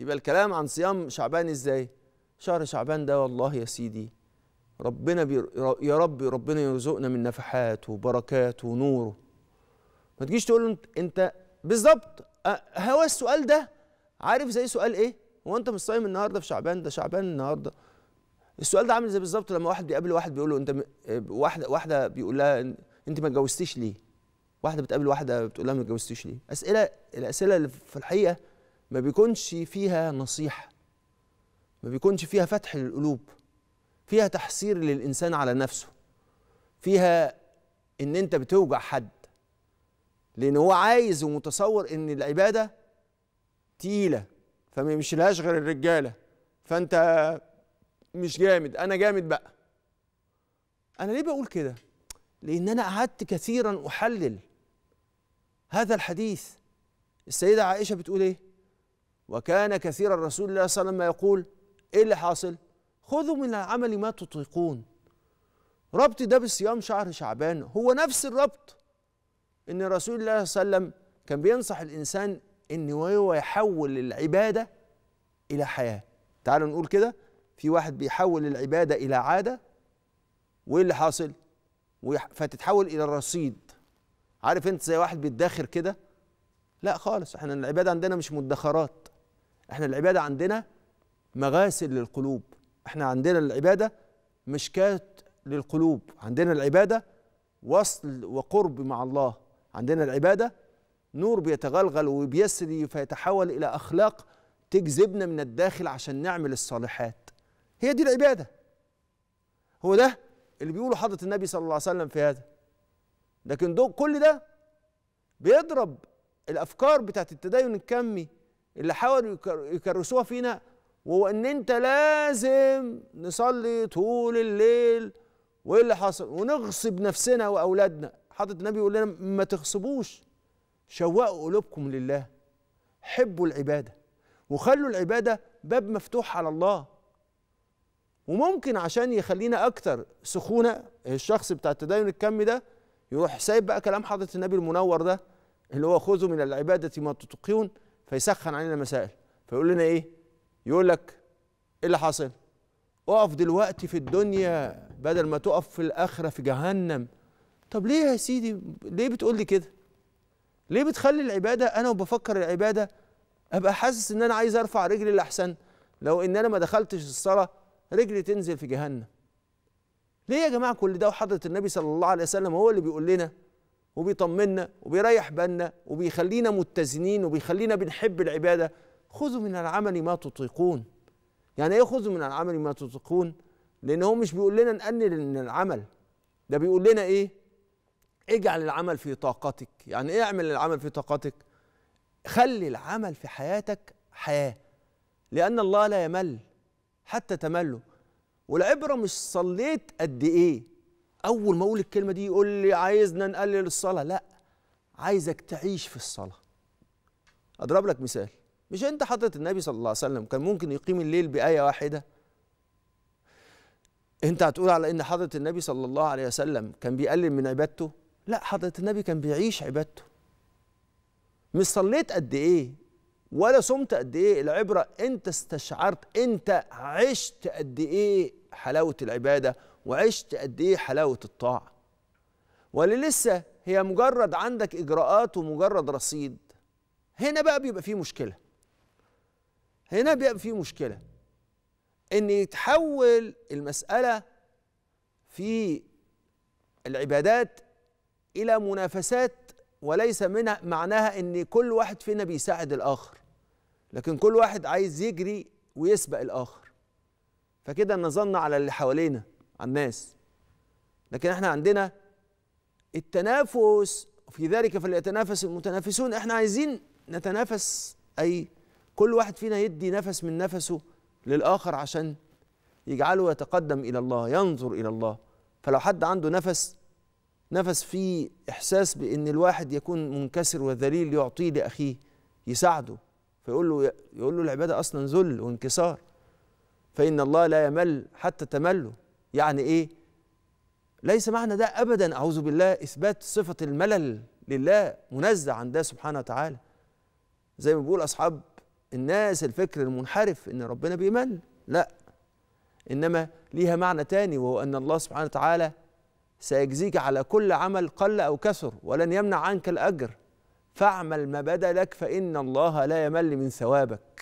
يبقى الكلام عن صيام شعبان ازاي شهر شعبان ده والله يا سيدي ربنا يا رب ربنا يرزقنا من نفحاته وبركاته ونوره ما تجيش تقول له انت بالظبط هو السؤال ده عارف زي سؤال ايه هو انت مش صايم النهارده في شعبان ده شعبان النهارده السؤال ده عامل زي بالظبط لما واحد بيقابل واحد بيقول له انت آه، واحده واحده بيقول لها انت ما اتجوزتيش ليه واحده بتقابل واحده بتقول لها ما اتجوزتيش ليه اسئله الاسئله اللي في الحقيقه ما بيكونش فيها نصيحة ما بيكونش فيها فتح للقلوب فيها تحسير للإنسان على نفسه فيها إن أنت بتوجع حد لأن هو عايز ومتصور إن العبادة تقيلة فما يمشيلهاش غير الرجالة فأنت مش جامد أنا جامد بقى أنا ليه بقول كده؟ لأن أنا قعدت كثيرا أحلل هذا الحديث السيدة عائشة بتقول إيه؟ وكان كثيرا رسول الله صلى الله عليه وسلم يقول ايه اللي حاصل خذوا من العمل ما تطيقون ربط ده بصيام شهر شعبان هو نفس الربط ان رسول الله صلى الله عليه وسلم كان بينصح الانسان ان هو يحول العباده الى حياه تعالوا نقول كده في واحد بيحول العباده الى عاده وايه اللي حاصل فتتحول الى رصيد عارف انت زي واحد بيدخر كده لا خالص احنا العباده عندنا مش مدخرات احنا العباده عندنا مغاسل للقلوب احنا عندنا العباده مشكاه للقلوب عندنا العباده وصل وقرب مع الله عندنا العباده نور بيتغلغل وبيسري فيتحول الى اخلاق تجذبنا من الداخل عشان نعمل الصالحات هي دي العباده هو ده اللي بيقوله حضره النبي صلى الله عليه وسلم في هذا لكن ده كل ده بيضرب الافكار بتاعت التدين الكمي اللي حاولوا يكرسوها فينا وهو ان انت لازم نصلي طول الليل وايه اللي حصل ونغصب نفسنا واولادنا حضرة النبي يقول لنا ما تغصبوش شوقوا قلوبكم لله حبوا العبادة وخلوا العبادة باب مفتوح على الله وممكن عشان يخلينا اكتر سخونة الشخص بتاع التدين الكمي ده يروح سايب بقى كلام حضرة النبي المنور ده اللي هو خذوا من العبادة ما تطيقون فيسخن علينا مسائل فيقول لنا ايه يقول لك ايه اللي حاصل اقف دلوقتي في الدنيا بدل ما تقف في الاخره في جهنم طب ليه يا سيدي ليه بتقول لي كده ليه بتخلي العباده انا وبفكر العباده ابقى حاسس ان انا عايز ارفع رجلي الاحسن لو ان انا ما دخلتش الصلاه رجلي تنزل في جهنم ليه يا جماعه كل ده وحضره النبي صلى الله عليه وسلم هو اللي بيقول لنا وبيطمنا وبيريح بالنا وبيخلينا متزنين وبيخلينا بنحب العباده خذوا من العمل ما تطيقون يعني ايه خذوا من العمل ما تطيقون لان هو مش بيقول لنا نقلل من العمل ده بيقول لنا ايه اجعل العمل في طاقتك يعني ايه اعمل العمل في طاقتك خلي العمل في حياتك حياه لان الله لا يمل حتى تمله والعبره مش صليت قد ايه اول ما اقول الكلمه دي يقول لي عايزنا نقلل الصلاه لا عايزك تعيش في الصلاه اضرب لك مثال مش انت حضره النبي صلى الله عليه وسلم كان ممكن يقيم الليل بايه واحده انت هتقول على ان حضره النبي صلى الله عليه وسلم كان بيقلل من عبادته لا حضره النبي كان بيعيش عبادته مش صليت قد ايه ولا صمت قد ايه العبره انت استشعرت انت عشت قد ايه حلاوه العباده وعشت قد ايه حلاوه الطاعه ولا لسه هي مجرد عندك اجراءات ومجرد رصيد هنا بقى بيبقى فيه مشكله هنا بيبقى فيه مشكله ان يتحول المساله في العبادات الى منافسات وليس من معناها ان كل واحد فينا بيساعد الاخر لكن كل واحد عايز يجري ويسبق الاخر فكده نظرنا على اللي حوالينا على الناس لكن احنا عندنا التنافس في ذلك فليتنافس المتنافسون احنا عايزين نتنافس اي كل واحد فينا يدي نفس من نفسه للاخر عشان يجعله يتقدم الى الله ينظر الى الله فلو حد عنده نفس نفس فيه إحساس بأن الواحد يكون منكسر وذليل يعطيه لأخيه يساعده فيقول له يقول له العبادة أصلا ذل وانكسار فإن الله لا يمل حتى تمله يعني إيه؟ ليس معنى ده أبدا أعوذ بالله إثبات صفة الملل لله منزه عن ده سبحانه وتعالى زي ما بيقول أصحاب الناس الفكر المنحرف إن ربنا بيمل لا إنما ليها معنى تاني وهو أن الله سبحانه وتعالى سيجزيك على كل عمل قل أو كثر ولن يمنع عنك الأجر فاعمل ما بدا لك فإن الله لا يمل من ثوابك